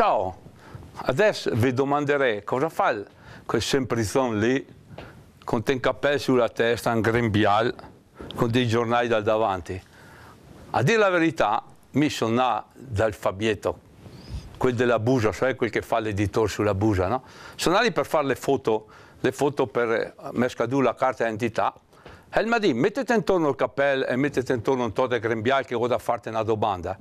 ciao, adesso vi domanderei cosa fa quel semprizzon lì con un cappello sulla testa, un grembial, con dei giornali dal davanti. A dire la verità, mi sono dal Fabietto, quel della Busa, cioè quel che fa l'editor sulla Busa, no? Sono lì per fare le foto, le foto per eh, Mescadù, la carta d'identità. E mi ha detto, mettete intorno il cappello e mettete intorno un tot di grembial che ho da farti una domanda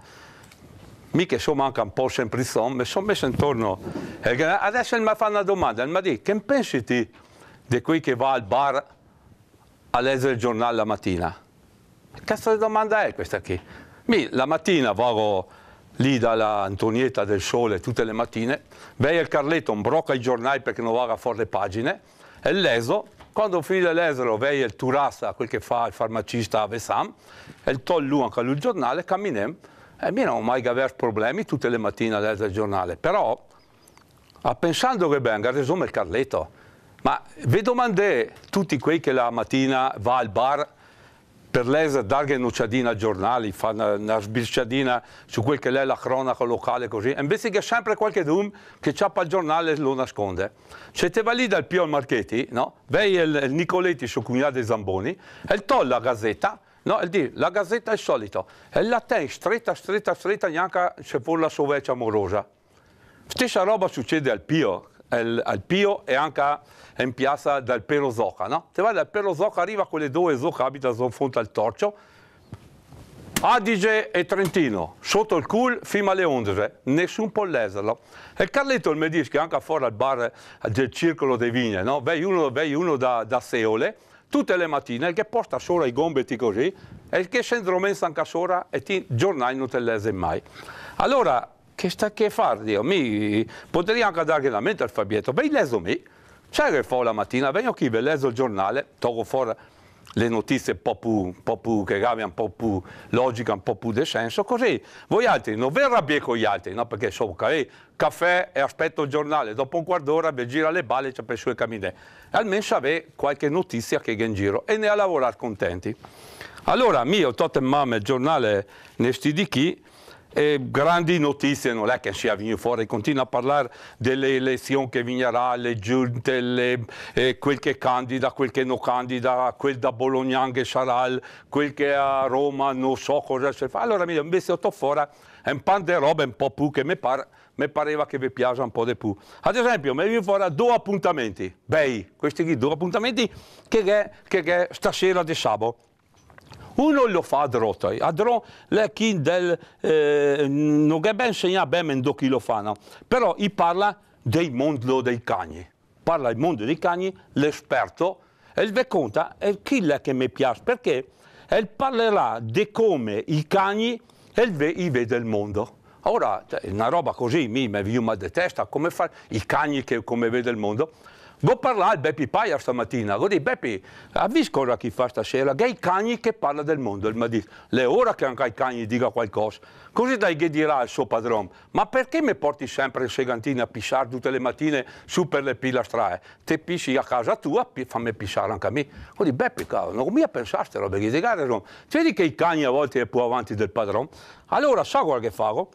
mica sono anche un po' semprizzon, mi sono messo intorno. Adesso mi fa una domanda, mi dice, che pensi ti di quelli che va al bar a leggere il giornale la mattina? Che cazzo di domanda è questa qui? Mi, la mattina vado lì dalla Antonietta del Sole tutte le mattine, vedo il Carletto, brocca i giornali perché non vado a fare le pagine, e leso, quando finisce l'esero vedo il Turassa, quel che fa il farmacista a Vessam, e tolgo anche lui il giornale, camminiamo, e eh, mi non ho mai avuto problemi tutte le mattine a leggere il giornale, però a ah, pensando che venga, resume il Carletto. Ma vi domandate tutti quei che la mattina va al bar per leggere, dare un'occiadina ai giornali, fare una, una sbirciadina su quel che è la cronaca locale così, e invece che sempre qualche dum che ciappa il giornale e lo nasconde. Se te va lì dal Pio al Marchetti, no? Vei il, il Nicoletti, suo dei Zamboni, e il tolla la gazzetta, No, di, la gazzetta è il solito, e la tieni stretta, stretta, stretta, neanche se pur la sua vecchia amorosa. Stessa roba succede al Pio, al, al Pio e anche in piazza del Pelo Zocca, no? Se vai dal Pelo Zocca, arriva quelle due Zoca abitano in fronte al torcio, Adige e Trentino, sotto il cul fino alle 11, nessun può leserlo. E Carletto il Medischi, anche fuori al bar del Circolo dei Vigne, no? Vei uno, vei uno da, da Seole, tutte le mattine, che porta solo i gomiti così, e che scendono in Santa Sora e ti giornali non te lese mai. Allora, che sta che fare Dio? Mi, potrei anche dargli la mente al Fabietto, beh, leso me, c'è che fa la mattina, vengo qui, ve leso il giornale, tocco fuori le notizie un po' più, un po più che abbiano un po' più logica, un po' più di senso, così voi altri non vi arrabbiate con gli altri, no? perché so, eh, caffè e aspetto il giornale, dopo un quarto d'ora vi gira le balle e c'è per i suoi cammini. Almeno avete qualche notizia che è in giro e ne a lavorare contenti. Allora, mio, totem il giornale, nesti di chi, e grandi notizie, non è che sia venuto fuori, continua a parlare delle elezioni che vignerà, le giunte, le, eh, quel che candida, quel che non candida, quel da Bologna che sarà, quel che a Roma non so cosa si fa. Allora mi dico, invece sto fuori è un pan di roba un po' più che mi, par mi pareva che vi piace un po' di più. Ad esempio, mi viene fuori due appuntamenti, bei, questi due appuntamenti che è, che è stasera di sabato. Uno lo fa a לא לופעד רוטוי, è לכין דל נוגבן שניה במן דוקי לופנה, però i parla del mondo dei cagni, parla del mondo dei cagni, l'esperto, e il racconta chi è che mi piace, perché e parlerà di come i cagni e ve, i vede il mondo. Ora, cioè, una roba così mi, mi viene di testa, come fa i cagni che, come vede il mondo? Vuoi parlare al Beppi Paia stamattina? Lo dico, Beppi, avvisco visto cosa chi fa stasera? Che i cagni che parla del mondo. Il mi le ora che anche i cagni dica qualcosa. Così dai che dirà il suo padrone, ma perché mi porti sempre il segantino a pisciare tutte le mattine su per le pilastrae? Te pisci a casa tua, fammi pisciare anche a me. Lo dico, Beppi, cavolo, non mi pensaste, pensato roba che dica ragione. Vedi che i cagni a volte è più avanti del padrone? Allora, sa so quello che fago?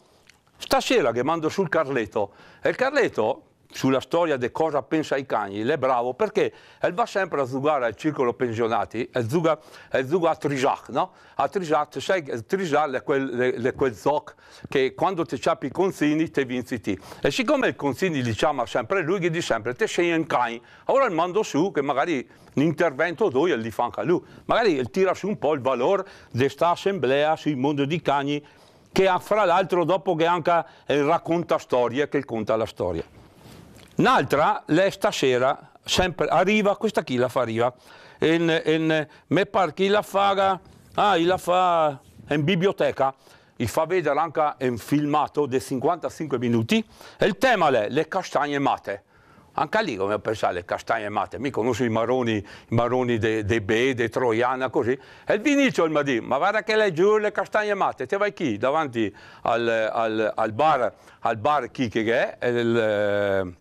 Stasera che mando sul Carletto, e il Carletto sulla storia di cosa pensa ai cagni, lei è bravo perché va sempre a zugare al circolo pensionati e gioca, a Trisac, no? A Trisac, sai, Trijac è quel, è quel zoc che quando ti ciappi i consigli ti vinci ti. E siccome i consigli li chiama sempre lui, gli dice sempre ti sei un cane, allora il mando su che magari un intervento o e li fa anche lui. Magari tira su un po' il valore di questa assemblea sul mondo dei cagni che ha, fra l'altro dopo che anche eh, racconta storie, che conta la storia. Un'altra è stasera, sempre, arriva, questa chi la fa arriva? In, in, me par chi la fa, ah, la fa in biblioteca, e fa vedere anche un filmato di 55 minuti, e il tema è le castagne mate. Anche lì come pensare le castagne mate, mi conosco i maroni, i maroni dei de Be, dei Troiana, così. E il Vinicio mi dice, ma guarda che leggi le castagne mate, te vai chi? Davanti al, al, al bar, al bar chi che è? Il,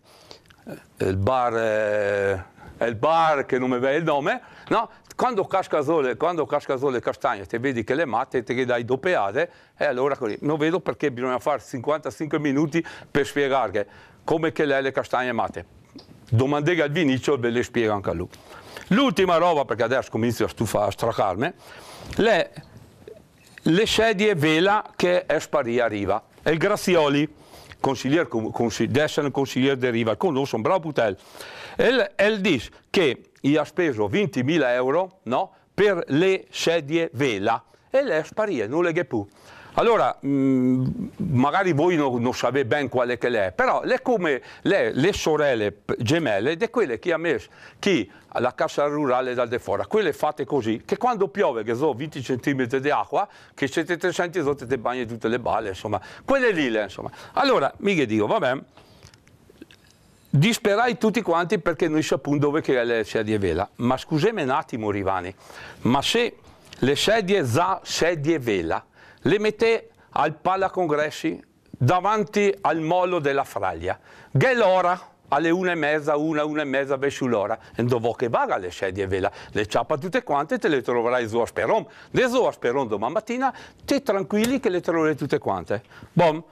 eh, il bar, eh, il bar che non mi vede il nome, no? Quando casca sole, quando casca sole castagne, te vedi che le matte te le dai doppiate, e allora così. Non vedo perché bisogna fare 55 minuti per spiegare come che lei le castagne matte. Domandate al Vinicio e ve le spiega anche a lui. L'ultima roba, perché adesso comincio a stufare, a stracarmi, le, le sedie vela che è sparì arriva, è il Grazioli consigliere, d'essere un consigliere di Riva, con un bravo putel. E, dice che ha speso 20.000 euro no, per le sedie vela e lei è sparita, non le più. Allora, mh, mm, magari voi non, non sapete ben quale che l'è, però è come le, le sorelle gemelle di quelle che ha messo chi la cassa rurale dal de fora, quelle fatte così, che quando piove, che sono 20 cm di acqua, che siete 300 sotto te bagni tutte le balle, insomma, quelle lì, le, insomma. Allora, mica dico, vabbè, disperai tutti quanti perché noi sappiamo dove che è la sedia vela. Ma scusami un attimo Rivani, ma se le sedie za sedie vela, le mette al Congressi davanti al mollo della fraglia. Che l'ora? alle una e mezza, una, una e mezza vesci l'ora. E dopo che vaga le sedie vela, le ciappa tutte quante, e te le troverai su a Speron. De su a domani mattina, te tranquilli che le troverai tutte quante. Bom.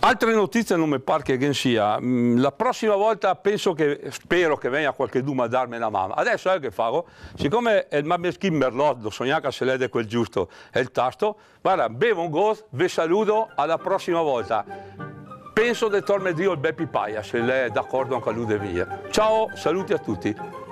Altre notizie non mi pare che gen sia. Mm, la prossima volta penso che, spero che venga qualche Duma a darmi una mano. Adesso è eh, che farò, siccome è il Mameschin Merlot, sognare se l'è quel giusto, è il tasto, guarda, bevo un goz, vi saluto, alla prossima volta. Penso del torme Dio il Beppi Paia, se lei è d'accordo anche a lui de via. Ciao, saluti a tutti.